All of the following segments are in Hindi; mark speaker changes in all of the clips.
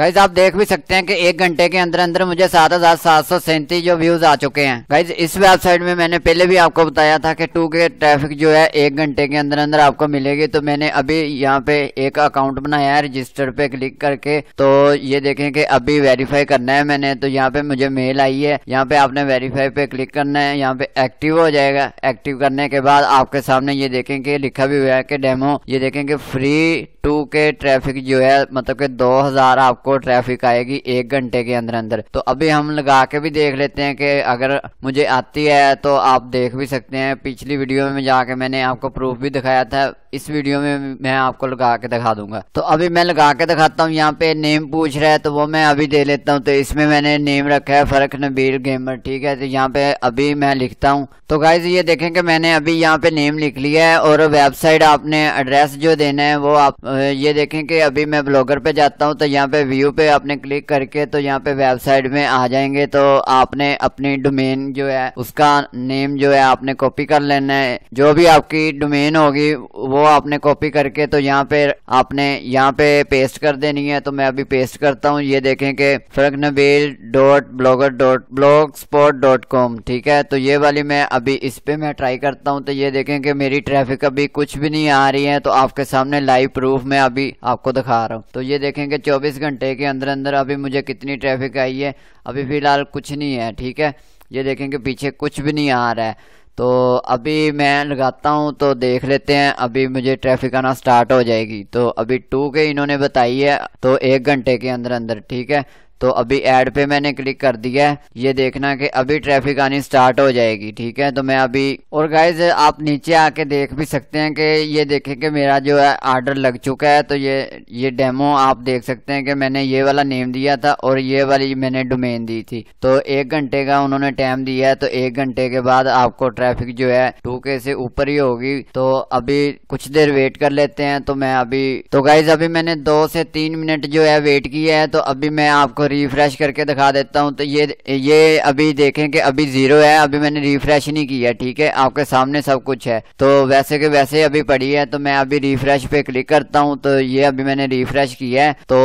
Speaker 1: गाइज आप देख भी सकते हैं कि एक घंटे के अंदर अंदर मुझे सात हजार सात सौ सैंतीस जो व्यूज आ चुके हैं गाइज इस वेबसाइट में मैंने पहले भी आपको बताया था कि टू के ट्रैफिक जो है एक घंटे के अंदर अंदर आपको मिलेगी तो मैंने अभी यहाँ पे एक अकाउंट बनाया है रजिस्टर पे क्लिक करके तो ये देखें कि अभी वेरीफाई करना है मैंने तो यहाँ पे मुझे मेल आई है यहाँ पे आपने वेरीफाई पे क्लिक करना है यहाँ पे एक्टिव हो जाएगा एक्टिव करने के बाद आपके सामने ये देखें कि लिखा भी हुआ है कि डेमो ये देखें कि फ्री टू के ट्रैफिक जो है मतलब कि दो हजार आपको आपको ट्रैफिक आएगी एक घंटे के अंदर अंदर तो अभी हम लगा के भी देख लेते हैं कि अगर मुझे आती है तो आप देख भी सकते हैं पिछली वीडियो में जाके मैंने आपको प्रूफ भी दिखाया था इस वीडियो में मैं आपको लगा के दिखा दूंगा तो अभी मैं लगा के दिखाता हूँ यहाँ पे नेम पूछ रहा है तो वो मैं अभी दे लेता हूँ तो इसमें मैंने नेम रखा है फरक नबीर गेमर ठीक है तो यहाँ पे अभी मैं लिखता हूँ तो गाइज ये देखें कि मैंने अभी यहाँ पे नेम लिख लिया है और वेबसाइट आपने एड्रेस जो देना है वो आप ये देखें कि अभी मैं ब्लॉगर पे जाता हूँ तो यहाँ पे व्यू पे आपने क्लिक करके तो यहाँ पे वेबसाइट में आ जाएंगे तो आपने अपनी डोमेन जो है उसका नेम जो है आपने कॉपी कर लेना है जो भी आपकी डोमेन होगी वो वो आपने कॉपी करके तो यहाँ पे आपने यहाँ पे पेस्ट कर देनी है तो मैं अभी पेस्ट करता हूँ ये देखें कि फ्रक Nabeel dot blogger dot blogspot dot com ठीक है तो ये वाली मैं अभी इस पे मैं ट्राई करता हूँ तो ये देखें कि मेरी ट्रैफिक अभी कुछ भी नहीं आ रही है तो आपके सामने लाइव प्रूफ में अभी आपको दिखा रहा हूँ तो ये देखें कि चौबीस घंटे के अंदर अंदर अभी मुझे कितनी ट्रैफिक आई है अभी फिलहाल कुछ नहीं है ठीक है ये देखें कि पीछे कुछ भी नहीं आ रहा है तो अभी मैं लगाता हूँ तो देख लेते हैं अभी मुझे ट्रैफिक आना स्टार्ट हो जाएगी तो अभी टू के इन्होंने बताई है तो एक घंटे के अंदर अंदर ठीक है तो अभी ऐड पे मैंने क्लिक कर दिया है ये देखना कि अभी ट्रैफिक आनी स्टार्ट हो जाएगी ठीक है तो मैं अभी और गाइज आप नीचे आके देख भी सकते हैं कि ये देखें कि मेरा जो है आर्डर लग चुका है तो ये ये डेमो आप देख सकते हैं कि मैंने ये वाला नेम दिया था और ये वाली मैंने डोमेन दी थी तो एक घंटे का उन्होंने टाइम दिया है तो एक घंटे के बाद आपको ट्रैफिक जो है टू से ऊपर ही होगी तो अभी कुछ देर वेट कर लेते हैं तो मैं अभी तो गाइज अभी मैंने दो से तीन मिनट जो है वेट किया है तो अभी मैं आपको रिफ्रेश करके दिखा देता हूँ तो ये ये अभी देखें कि अभी ज़ीरो है अभी मैंने रिफ्रेश नहीं किया ठीक है आपके सामने सब कुछ है तो वैसे के वैसे अभी पड़ी है तो मैं अभी रिफ्रेश पे क्लिक करता हूँ तो ये अभी मैंने रिफ्रेश किया है तो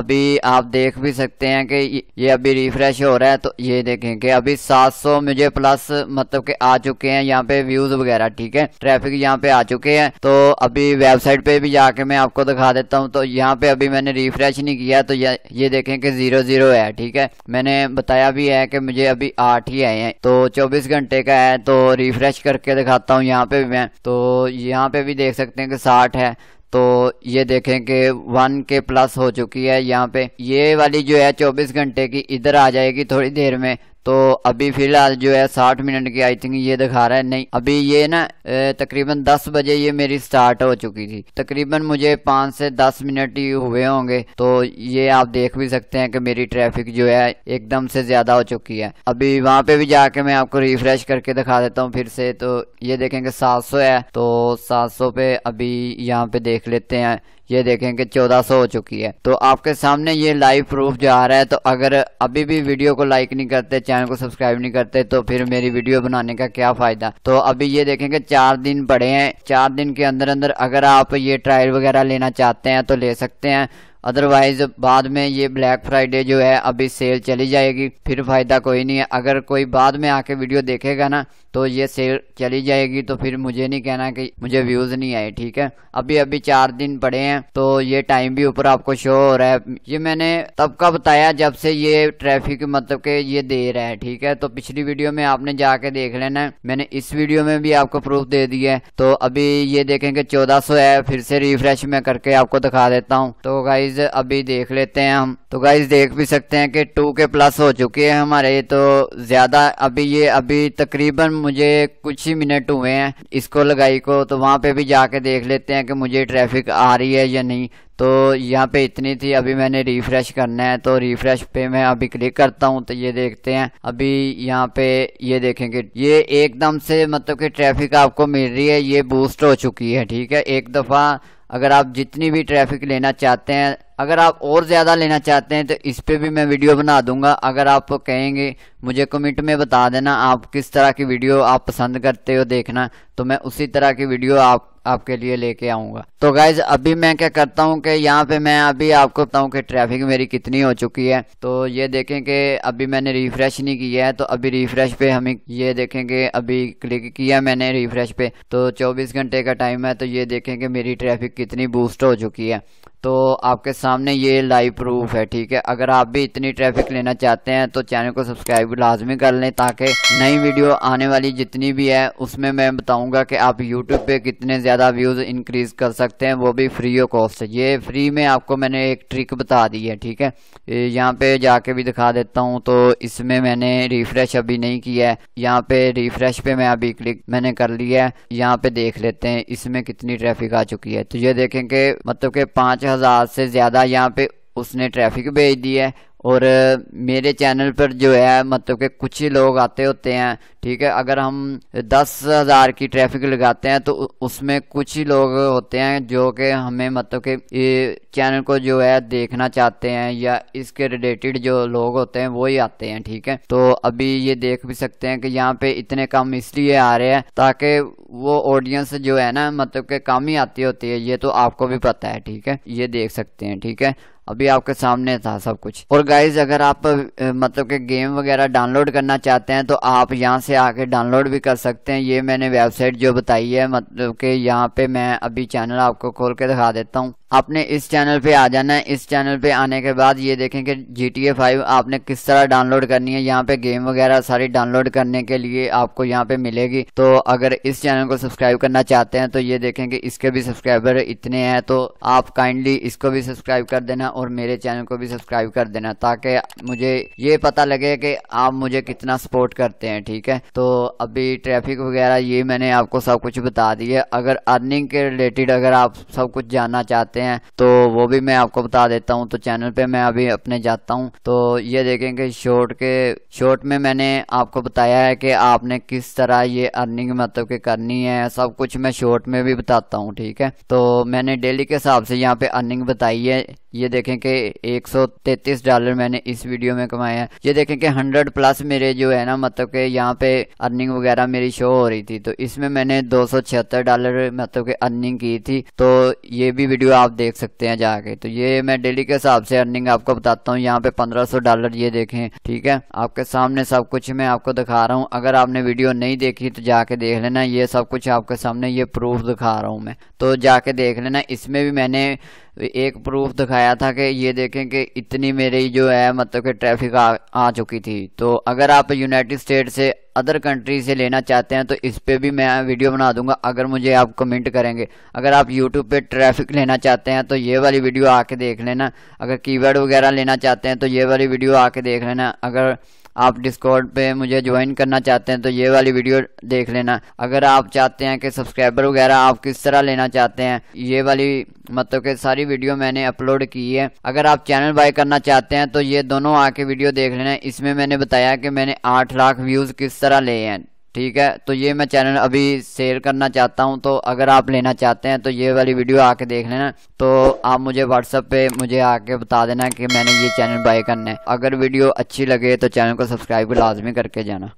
Speaker 1: अभी आप देख भी सकते हैं कि ये अभी रिफ्रेश हो रहा है तो ये देखें कि अभी सात मुझे प्लस मतलब के आ चुके हैं यहाँ पे व्यूज़ वगैरह ठीक है ट्रैफिक यहाँ पे आ चुके हैं तो अभी वेबसाइट पे भी जाके मैं आपको दिखा देता हूँ तो यहाँ पे अभी मैंने रिफ्रेश नहीं किया तो ये देखें कि जीरो जीरो है ठीक है मैंने बताया भी है कि मुझे अभी आठ ही आए हैं तो चौबीस घंटे का है तो रिफ्रेश करके दिखाता हूँ यहाँ पे भी मैं तो यहाँ पे भी देख सकते हैं कि साठ है तो ये देखें कि वन के प्लस हो चुकी है यहाँ पे ये वाली जो है चौबीस घंटे की इधर आ जाएगी थोड़ी देर में तो अभी फिलहाल जो है साठ मिनट की आई थिंक ये दिखा रहा है नहीं अभी ये ना तकरीबन दस बजे ये मेरी स्टार्ट हो चुकी थी तकरीबन मुझे पाँच से दस मिनट ही हुए होंगे तो ये आप देख भी सकते हैं कि मेरी ट्रैफिक जो है एकदम से ज्यादा हो चुकी है अभी वहां पे भी जाके मैं आपको रिफ्रेश करके दिखा देता हूँ फिर से तो ये देखेंगे सात सौ है तो सात सौ पे अभी यहाँ पे देख लेते हैं ये देखें कि 1400 हो चुकी है तो आपके सामने ये लाइव प्रूफ जो आ रहा है तो अगर अभी भी वीडियो को लाइक नहीं करते चैनल को सब्सक्राइब नहीं करते तो फिर मेरी वीडियो बनाने का क्या फायदा तो अभी ये देखें कि चार दिन पड़े हैं चार दिन के अंदर अंदर अगर आप ये ट्रायल वगैरह लेना चाहते हैं तो ले सकते हैं अदरवाइज बाद में ये ब्लैक फ्राइडे जो है अभी सेल चली जाएगी फिर फायदा कोई नहीं है अगर कोई बाद में आके वीडियो देखेगा ना तो ये सेल चली जाएगी तो फिर मुझे नहीं कहना कि मुझे व्यूज नहीं आए ठीक है अभी अभी चार दिन पड़े हैं तो ये टाइम भी ऊपर आपको शो हो रहा है ये मैंने तब का बताया जब से ये ट्रैफिक मतलब के ये दे रहा है ठीक है तो पिछली वीडियो में आपने जाके देख लेना है मैंने इस वीडियो में भी आपको प्रूफ दे दिया है तो अभी ये देखेंगे चौदह है फिर से रिफ्रेश में करके आपको दिखा देता हूँ तो भाई गाइज अभी देख लेते हैं हम तो गाइज देख भी सकते हैं कि टू के प्लस हो चुके हैं हमारे तो ज्यादा अभी ये अभी तकरीबन मुझे कुछ ही मिनट हुए हैं इसको लगाई को तो वहाँ पे भी जाके देख लेते हैं कि मुझे ट्रैफिक आ रही है या नहीं तो यहाँ पे इतनी थी अभी मैंने रिफ्रेश करना है तो रिफ्रेश पे मैं अभी क्लिक करता हूँ तो ये देखते हैं अभी यहाँ पे ये देखेंगे ये एकदम से मतलब कि ट्रैफिक आपको मिल रही है ये बूस्ट हो चुकी है ठीक है एक दफ़ा अगर आप जितनी भी ट्रैफिक लेना चाहते हैं अगर आप और ज़्यादा लेना चाहते हैं तो इस पर भी मैं वीडियो बना दूंगा अगर आप कहेंगे मुझे कमेंट में बता देना आप किस तरह की वीडियो आप पसंद करते हो देखना तो मैं उसी तरह की वीडियो आप आपके लिए लेके आऊंगा तो गाइज अभी मैं क्या करता हूँ कि यहाँ पे मैं अभी आपको बताऊँ कि ट्रैफिक मेरी कितनी हो चुकी है तो ये देखें कि अभी मैंने रिफ्रेश नहीं किया है तो अभी रिफ्रेश पे हमें ये देखें कि अभी क्लिक किया मैंने रिफ्रेश पे तो चौबीस घंटे का टाइम है तो ये देखें कि मेरी ट्रैफिक कितनी बूस्ट हो चुकी है तो आपके सामने ये लाइव प्रूफ है ठीक है अगर आप भी इतनी ट्रैफिक लेना चाहते हैं तो चैनल को सब्सक्राइब लाजमी कर लें ताकि नई वीडियो आने वाली जितनी भी है उसमें मैं बताऊंगा कि आप यूट्यूब पे कितने ज़्यादा व्यूज़ इंक्रीज़ कर सकते हैं वो भी फ्री ऑफ कॉस्ट ये फ्री में आपको मैंने एक ट्रिक बता दी है ठीक है यहाँ पे जाके भी दिखा देता हूँ तो इसमें मैंने रिफ्रेश अभी नहीं किया है यहाँ पे रिफ्रेश पे मैं अभी क्लिक मैंने कर लिया है यहाँ पे देख लेते हैं इसमें कितनी ट्रैफिक आ चुकी है तो ये देखें मतलब के पाँच हजार से ज़्यादा यहाँ पे उसने ट्रैफिक भेज दी है और मेरे चैनल पर जो है मतलब के कुछ ही लोग आते होते हैं ठीक है अगर हम दस हज़ार की ट्रैफिक लगाते हैं तो उसमें कुछ ही लोग होते हैं जो कि हमें मतलब कि चैनल को जो है देखना चाहते हैं या इसके रिलेटेड जो लोग होते हैं वो ही आते हैं ठीक है तो अभी ये देख भी सकते हैं कि यहाँ पे इतने कम इसलिए आ रहे हैं ताकि वो ऑडियंस जो है ना मतलब के कम ही आती होती है ये तो आपको भी पता है ठीक है ये देख सकते हैं ठीक है अभी आपके सामने था सब कुछ और गाइज अगर आप मतलब के गेम वगैरह डाउनलोड करना चाहते हैं तो आप यहाँ से आके डाउनलोड भी कर सकते हैं ये मैंने वेबसाइट जो बताई है मतलब के यहाँ पे मैं अभी चैनल आपको खोल के दिखा देता हूँ आपने इस चैनल पे आ जाना है इस चैनल पे आने के बाद ये देखें कि जी टी ए फाइव आपने किस तरह डाउनलोड करनी है यहाँ पे गेम वगैरह सारी डाउनलोड करने के लिए आपको यहाँ पे मिलेगी तो अगर इस चैनल को सब्सक्राइब करना चाहते हैं तो ये देखें कि इसके भी सब्सक्राइबर इतने हैं तो आप काइंडली इसको भी सब्सक्राइब कर देना और मेरे चैनल को भी सब्सक्राइब कर देना ताकि मुझे ये पता लगे कि आप मुझे कितना सपोर्ट करते हैं ठीक है तो अभी ट्रैफिक वगैरह ये मैंने आपको सब कुछ बता दिया अगर अर्निंग के रिलेटेड अगर आप सब कुछ जानना चाहते करते हैं तो वो भी मैं आपको बता देता हूँ तो चैनल पे मैं अभी अपने जाता हूँ तो ये देखें कि शॉर्ट के शॉर्ट में मैंने आपको बताया है कि आपने किस तरह ये अर्निंग मतलब के करनी है सब कुछ मैं शॉर्ट में भी बताता हूँ ठीक है तो मैंने डेली के हिसाब से यहाँ पे अर्निंग बताई है ये देखें कि 133 डॉलर मैंने इस वीडियो में कमाए हैं ये देखें कि 100 प्लस मेरे जो है ना मतलब कि यहाँ पे अर्निंग वगैरह मेरी शो हो रही थी तो इसमें मैंने दो डॉलर मतलब कि अर्निंग की थी तो ये भी वीडियो आप देख सकते हैं जाके तो ये मैं डेली के हिसाब से अर्निंग आपको बताता हूँ यहाँ पे पंद्रह डॉलर ये देखें ठीक है आपके सामने सब कुछ मैं आपको दिखा रहा हूँ अगर आपने वीडियो नहीं देखी तो जाके देख लेना ये सब कुछ आपके सामने ये प्रूफ दिखा रहा हूँ मैं तो जाके देख लेना इसमें भी मैंने तो एक प्रूफ दिखाया था कि ये देखें कि इतनी मेरी जो है मतलब कि ट्रैफिक आ, आ चुकी थी तो अगर आप यूनाइटेड स्टेट से अदर कंट्री से लेना चाहते हैं तो इस पर भी मैं वीडियो बना दूंगा अगर मुझे आप कमेंट करेंगे अगर आप यूट्यूब पे ट्रैफिक लेना चाहते हैं तो ये वाली वीडियो आके देख लेना अगर कीवर्ड वगैरह लेना चाहते हैं तो ये वाली वीडियो आके देख लेना अगर आप डिस्कॉर्ड पे मुझे ज्वाइन करना चाहते हैं तो ये वाली वीडियो देख लेना अगर आप चाहते हैं कि सब्सक्राइबर वगैरह आप किस तरह लेना चाहते हैं ये वाली मतलब के सारी वीडियो मैंने अपलोड की है अगर आप चैनल बाय करना चाहते हैं तो ये दोनों आके वीडियो देख लेना इसमें मैंने बताया कि मैंने आठ लाख व्यूज़ किस तरह ले हैं ठीक है तो ये मैं चैनल अभी शेयर करना चाहता हूँ तो अगर आप लेना चाहते हैं तो ये वाली वीडियो आके देख लेना तो आप मुझे व्हाट्सअप पे मुझे आके बता देना कि मैंने ये चैनल बाय करना है अगर वीडियो अच्छी लगे तो चैनल को सब्सक्राइब लाजमी करके जाना